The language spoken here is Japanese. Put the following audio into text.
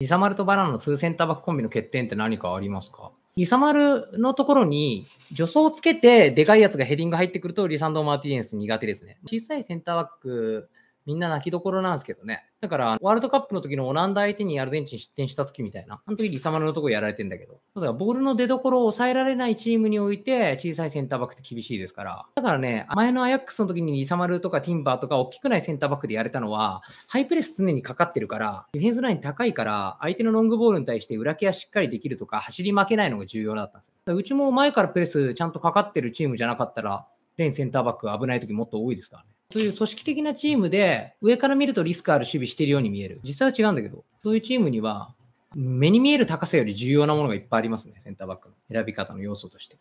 リサマルとバナナの2センターバックコンビの欠点って何かありますかリサマルのところに助走をつけて、でかいやつがヘディング入ってくると、リサンド・マーティネス苦手ですね。小さいセンターバックみんな泣きどころなんですけどね。だから、ワールドカップの時のオランダ相手にアルゼンチン失点した時みたいな、あの時リサマルのとこやられてんだけど、だからボールの出どころを抑えられないチームにおいて、小さいセンターバックって厳しいですから、だからね、前のアヤックスの時にリサマルとかティンバーとか大きくないセンターバックでやれたのは、ハイプレス常にかかってるから、ディフェンスライン高いから、相手のロングボールに対して裏ケアしっかりできるとか、走り負けないのが重要だったんですよ。うちも前からプレスちゃんとかかってるチームじゃなかったら、レンセンターバック危ない時もっと多いですからね。そういう組織的なチームで、上から見るとリスクある守備してるように見える。実際は違うんだけど、そういうチームには、目に見える高さより重要なものがいっぱいありますね、センターバックの選び方の要素として。